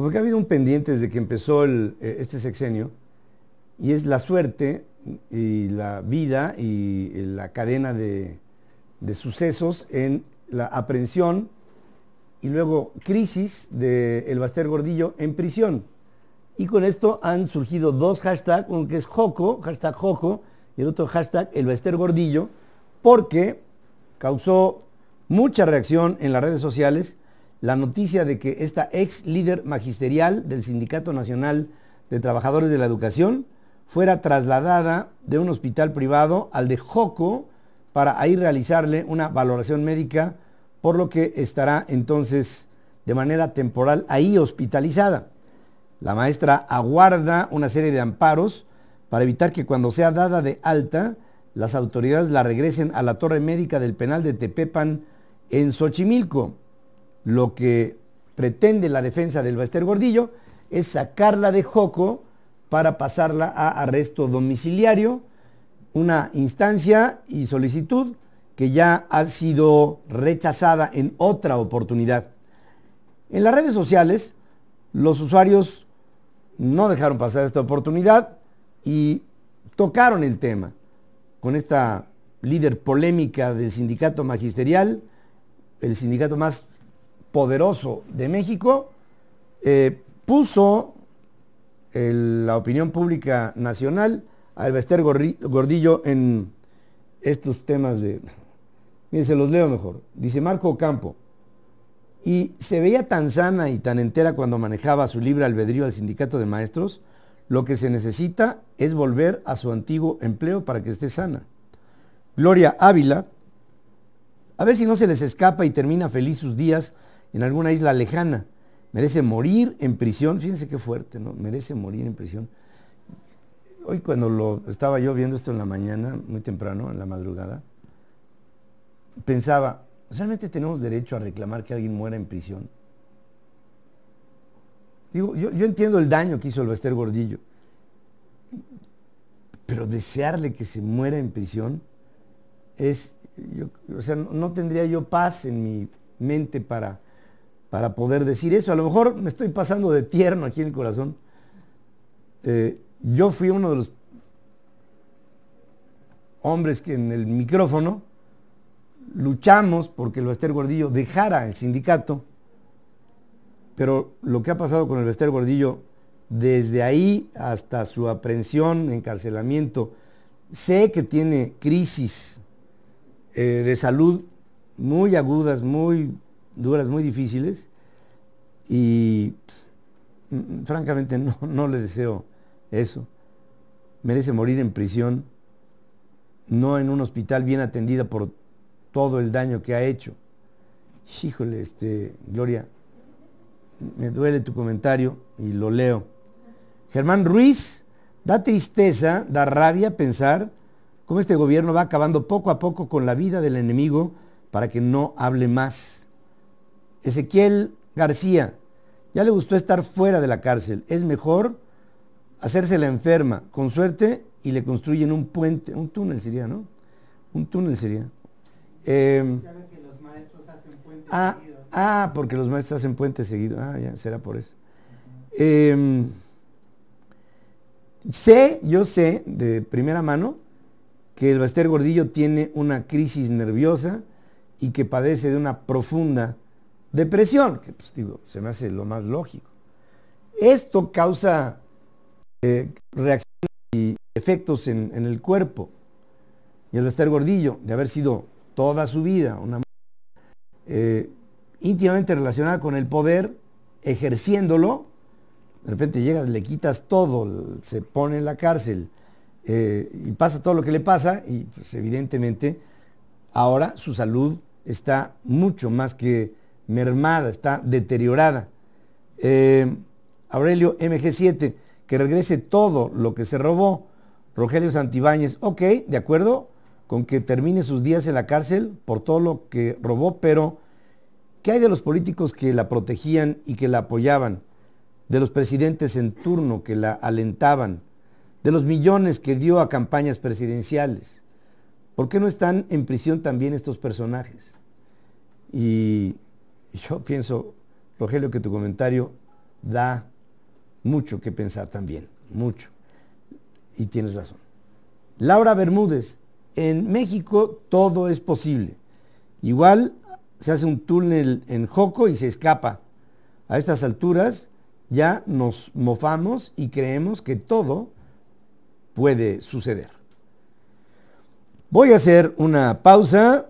Porque ha habido un pendiente desde que empezó eh, este sexenio, y es la suerte y la vida y eh, la cadena de, sucesos en la aprehensión y luego crisis de El Baster Gordillo en prisión. Y con esto han surgido dos hashtags, uno que es Joco, hashtag Joco, y el otro hashtag El Baster Gordillo, porque causó mucha reacción en las redes sociales la noticia de que esta ex líder magisterial del Sindicato Nacional de Trabajadores de la Educación fuera trasladada de un hospital privado al de Joco para ahí realizarle una valoración médica, por lo que estará entonces de manera temporal ahí hospitalizada. La maestra aguarda una serie de amparos para evitar que cuando sea dada de alta, las autoridades la regresen a la torre médica del penal de Tepepan en Xochimilco lo que pretende la defensa del baster Gordillo es sacarla de Joco para pasarla a arresto domiciliario, una instancia y solicitud que ya ha sido rechazada en otra oportunidad. En las redes sociales, los usuarios no dejaron pasar esta oportunidad y tocaron el tema con esta líder polémica del sindicato magisterial, el sindicato más poderoso de México, eh, puso la opinión pública nacional a Albester Gordillo en estos temas de... Miren, se los leo mejor. Dice Marco Campo y se veía tan sana y tan entera cuando manejaba su libre albedrío al sindicato de maestros, lo que se necesita es volver a su antiguo empleo para que esté sana. Gloria Ávila, a ver si no se les escapa y termina feliz sus días en alguna isla lejana. Merece morir en prisión, fíjense qué fuerte, ¿no? Merece morir en prisión. Hoy cuando lo estaba yo viendo esto en la mañana, muy temprano, en la madrugada, pensaba, ¿realmente tenemos derecho a reclamar que alguien muera en prisión? Digo, yo, entiendo el daño que hizo el Bester Gordillo, pero desearle que se muera en prisión es, o sea, no tendría yo paz en mi mente para para poder decir eso. A lo mejor me estoy pasando de tierno aquí en el corazón. Eh, yo fui uno de los hombres que en el micrófono luchamos porque el Bester Gordillo dejara el sindicato, pero lo que ha pasado con el Bester Gordillo desde ahí hasta su aprehensión, encarcelamiento, sé que tiene crisis eh, de salud muy agudas, muy duras muy difíciles y mm, francamente no, le deseo eso. Merece morir en prisión, no en un hospital bien atendida por todo el daño que ha hecho. Híjole, este, Gloria, me duele tu comentario y lo leo. Germán Ruiz, da tristeza, da rabia pensar cómo este gobierno va acabando poco a poco con la vida del enemigo para que no hable más. Ezequiel García, ya le gustó estar fuera de la cárcel, es mejor hacerse la enferma, con suerte, y le construyen un puente, un túnel sería, ¿no? Un túnel sería. Em, ah, ah, porque los maestros hacen puentes seguidos. Ah, ya, será por eso. Em, sé, yo sé de primera mano que el Baster Gordillo tiene una crisis nerviosa y que padece de una profunda depresión, que pues se me hace lo más lógico. Esto causa eh, reacciones y efectos en, el cuerpo. Y el estar gordillo, de haber sido toda su vida una mujer eh, íntimamente relacionada con el poder, ejerciéndolo, de repente llegas, le quitas todo, se pone en la cárcel eh, y pasa todo lo que le pasa y pues, evidentemente ahora su salud está mucho más que mermada, está deteriorada. Eh, Aurelio MG7, que regrese todo lo que se robó. Rogelio Santibáñez, ok, de acuerdo con que termine sus días en la cárcel por todo lo que robó, pero ¿qué hay de los políticos que la protegían y que la apoyaban? De los presidentes en turno que la alentaban? De los millones que dio a campañas presidenciales? ¿Por qué no están en prisión también estos personajes? Y yo pienso, Rogelio, que tu comentario da mucho que pensar también, mucho. Y tienes razón. Laura Bermúdez, en México todo es posible. Igual se hace un túnel en Joco y se escapa. A estas alturas ya nos mofamos y creemos que todo puede suceder. Voy a hacer una pausa